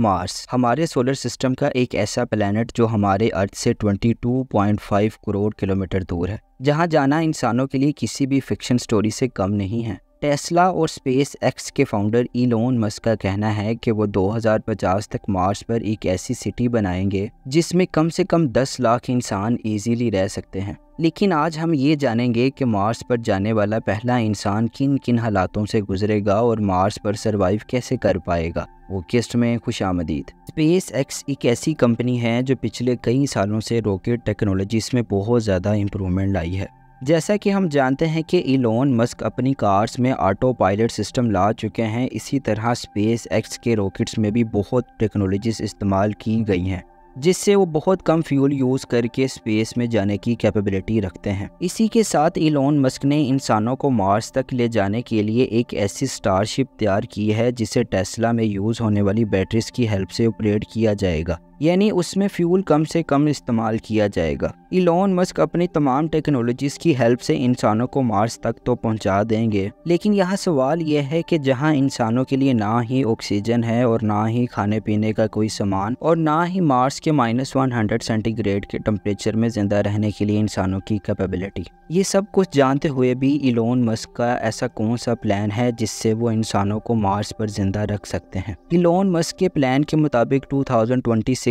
Mars हमारे solar system का एक ऐसा प्लानट जो हमारे अर्थ से 22.5 करोड़ किलोमीटर दूर है जहाँ जाना इंसानों के लिए किसी भी फिक्शन स्टोरी से कम नहीं है टेस्ला और स्पेस एक्स के फाउंडर इलोन मस्क का कहना है कि वो 2050 तक मार्स पर एक ऐसी सिटी बनाएंगे जिसमें कम से कम 10 लाख इंसान इजीली रह सकते हैं लेकिन आज हम ये जानेंगे कि मार्स पर जाने वाला पहला इंसान किन किन हालातों से गुजरेगा और मार्स पर सर्वाइव कैसे कर पाएगा वो किस्ट में खुश आमदीद स्पेस एक्स एक ऐसी कंपनी है जो पिछले कई सालों से रॉकेट टेक्नोलॉजीज़ में बहुत ज़्यादा इम्प्रूवमेंट लाई है जैसा कि हम जानते हैं कि इलोन मस्क अपनी कार्स में ऑटो पायलट सिस्टम ला चुके हैं इसी तरह स्पेस एक्स के रॉकेट्स में भी बहुत टेक्नोलॉजीज इस्तेमाल की गई हैं जिससे वो बहुत कम फ्यूल यूज़ करके स्पेस में जाने की कैपेबिलिटी रखते हैं इसी के साथ इलोन मस्क ने इंसानों को मार्स तक ले जाने के लिए एक ऐसी स्टारशिप तैयार की है जिसे टेस्ला में यूज़ होने वाली बैटरीज की हेल्प से ऑपरेट किया जाएगा यानी उसमें फ्यूल कम से कम इस्तेमाल किया जाएगा इलोन मस्क अपनी तमाम टेक्नोलॉजीज की हेल्प से इंसानों को मार्स तक तो पहुंचा देंगे लेकिन यहाँ सवाल यह है कि जहाँ इंसानों के लिए ना ही ऑक्सीजन है और ना ही खाने पीने का कोई सामान और ना ही मार्स के माइनस वन हंड्रेड सेंटीग्रेड के टेम्परेचर में जिंदा रहने के लिए इंसानों की कैपेबिलिटी ये सब कुछ जानते हुए भी इलोन मस्क का ऐसा कौन सा प्लान है जिससे वो इंसानों को मार्स पर जिंदा रख सकते हैं इलोन मस्क के प्लान के मुताबिक टू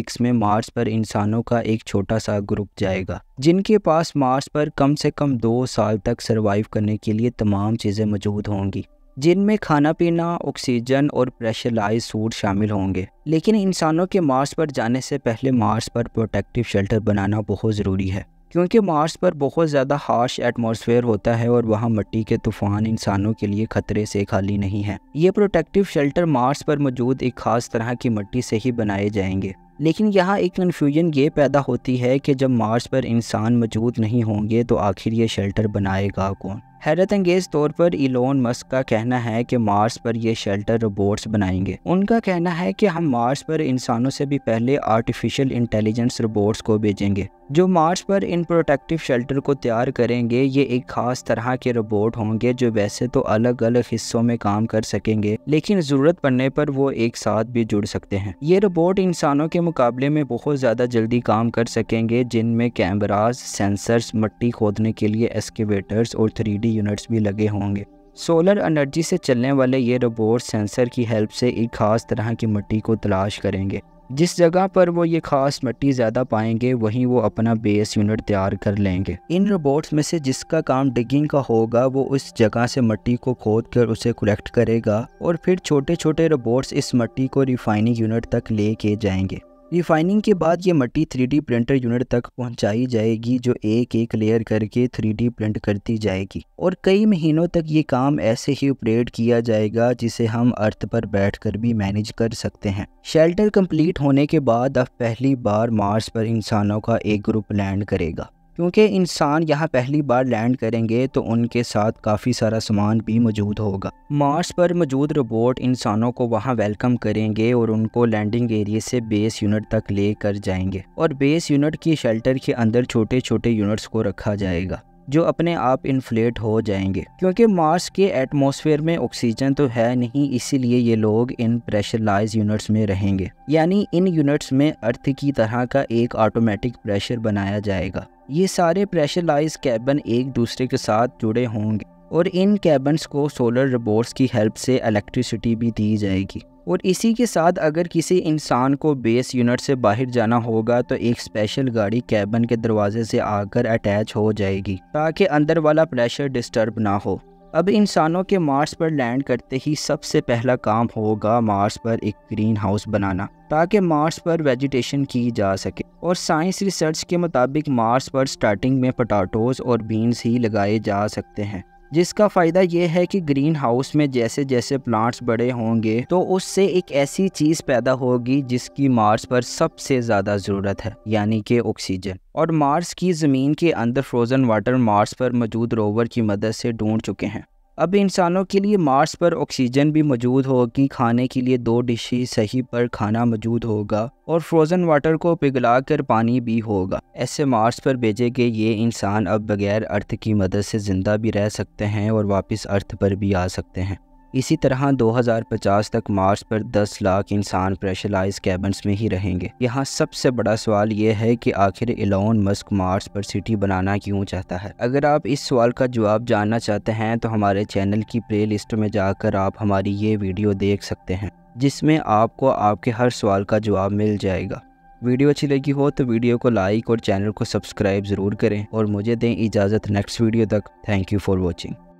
सिक्स में मार्स पर इंसानों का एक छोटा सा ग्रुप जाएगा जिनके पास मार्स पर कम से कम दो साल तक सर्वाइव करने के लिए तमाम चीज़ें मौजूद होंगी जिनमें खाना पीना ऑक्सीजन और प्रेशराइज सूट शामिल होंगे लेकिन इंसानों के मार्स पर जाने से पहले मार्स पर प्रोटेक्टिव शेल्टर बनाना बहुत ज़रूरी है क्योंकि मार्स पर बहुत ज़्यादा हार्श एटमॉस्फेयर होता है और वहाँ मट्टी के तूफान इंसानों के लिए खतरे से खाली नहीं है ये प्रोटेक्टिव शेल्टर मार्स पर मौजूद एक खास तरह की मट्टी से ही बनाए जाएंगे लेकिन यहाँ एक कन्फ्यूजन ये पैदा होती है कि जब मार्स पर इंसान मौजूद नहीं होंगे तो आखिर ये शेल्टर बनाएगा कौन हैरत अंगेज तौर पर इलोन मस्क का कहना है कि मार्स पर ये शेल्टर रोबोट्स बनाएंगे उनका कहना है कि हम मार्स पर इंसानों से भी पहले आर्टिफिशियल इंटेलिजेंस रोबोट्स को भेजेंगे जो मार्स पर इन प्रोटेक्टिव शेल्टर को तैयार करेंगे ये एक खास तरह के रोबोट होंगे जो वैसे तो अलग अलग हिस्सों में काम कर सकेंगे लेकिन ज़रूरत पड़ने पर वो एक साथ भी जुड़ सकते हैं ये रोबोट इंसानों के मुकाबले में बहुत ज़्यादा जल्दी काम कर सकेंगे जिनमें कैमराज सेंसर्स मट्टी खोदने के लिए एस्केवेटर्स और थ्री एनर्जी यूनिट्स भी लगे होंगे सोलर एनर्जी से चलने वाले ये रोबोट सेंसर की हेल्प से एक ख़ास तरह की मिट्टी को तलाश करेंगे जिस जगह पर वो ये खास मिट्टी ज़्यादा पाएंगे वहीं वो अपना बेस यूनिट तैयार कर लेंगे इन रोबोट्स में से जिसका काम डिगिंग का होगा वो उस जगह से मिट्टी को खोद कर उसे कलेक्ट करेगा और फिर छोटे छोटे रोबोट्स इस मिट्टी को रिफाइनिंग यूनिट तक लेके जाएंगे रिफाइनिंग के बाद ये मट्टी थ्री प्रिंटर यूनिट तक पहुंचाई जाएगी जो एक एक लेयर करके थ्री प्रिंट करती जाएगी और कई महीनों तक ये काम ऐसे ही ऑपरेट किया जाएगा जिसे हम अर्थ पर बैठकर भी मैनेज कर सकते हैं शेल्टर कंप्लीट होने के बाद अब पहली बार मार्स पर इंसानों का एक ग्रुप लैंड करेगा क्योंकि इंसान यहाँ पहली बार लैंड करेंगे तो उनके साथ काफ़ी सारा सामान भी मौजूद होगा मार्स पर मौजूद रोबोट इंसानों को वहाँ वेलकम करेंगे और उनको लैंडिंग एरिए से बेस यूनिट तक ले कर जाएंगे और बेस यूनिट की शेल्टर के अंदर छोटे छोटे यूनिट्स को रखा जाएगा जो अपने आप इन्फ्लेट हो जाएंगे क्योंकि मार्स के एटमॉस्फेयर में ऑक्सीजन तो है नहीं इसीलिए ये लोग इन प्रेशरलाइज यूनिट्स में रहेंगे यानी इन यूनिट्स में अर्थ की तरह का एक ऑटोमेटिक प्रेशर बनाया जाएगा ये सारे प्रेशरलाइज कैबन एक दूसरे के साथ जुड़े होंगे और इन कैबन्स को सोलर रोबोट्स की हेल्प से इलेक्ट्रिसिटी भी दी जाएगी और इसी के साथ अगर किसी इंसान को बेस यूनिट से बाहर जाना होगा तो एक स्पेशल गाड़ी कैबन के दरवाजे से आकर अटैच हो जाएगी ताकि अंदर वाला प्रेशर डिस्टर्ब ना हो अब इंसानों के मार्स पर लैंड करते ही सबसे पहला काम होगा मार्स पर एक ग्रीन हाउस बनाना ताकि मार्स पर वेजिटेशन की जा सके और साइंस रिसर्च के मुताबिक मार्स पर स्टार्टिंग में पटाटोज और बीन्स ही लगाए जा सकते हैं जिसका फ़ायदा यह है कि ग्रीन हाउस में जैसे जैसे प्लांट्स बड़े होंगे तो उससे एक ऐसी चीज़ पैदा होगी जिसकी मार्स पर सबसे ज़्यादा ज़रूरत है यानी कि ऑक्सीजन और मार्स की ज़मीन के अंदर फ्रोज़न वाटर मार्स पर मौजूद रोवर की मदद से ढूंढ चुके हैं अब इंसानों के लिए मार्स पर ऑक्सीजन भी मौजूद होगी खाने के लिए दो डिशी सही पर खाना मौजूद होगा और फ्रोज़न वाटर को पिघला कर पानी भी होगा ऐसे मार्स पर भेजे गए ये इंसान अब बगैर अर्थ की मदद से ज़िंदा भी रह सकते हैं और वापस अर्थ पर भी आ सकते हैं इसी तरह 2050 तक मार्स पर 10 लाख इंसान प्रेशराइज कैबन्स में ही रहेंगे यहाँ सबसे बड़ा सवाल ये है कि आखिर एलोन मस्क मार्स पर सिटी बनाना क्यों चाहता है अगर आप इस सवाल का जवाब जानना चाहते हैं तो हमारे चैनल की प्ले लिस्ट में जाकर आप हमारी ये वीडियो देख सकते हैं जिसमें आपको आपके हर सवाल का जवाब मिल जाएगा वीडियो अच्छी लगी हो तो वीडियो को लाइक और चैनल को सब्सक्राइब ज़रूर करें और मुझे दें इजाज़त नेक्स्ट वीडियो तक थैंक यू फॉर वॉचिंग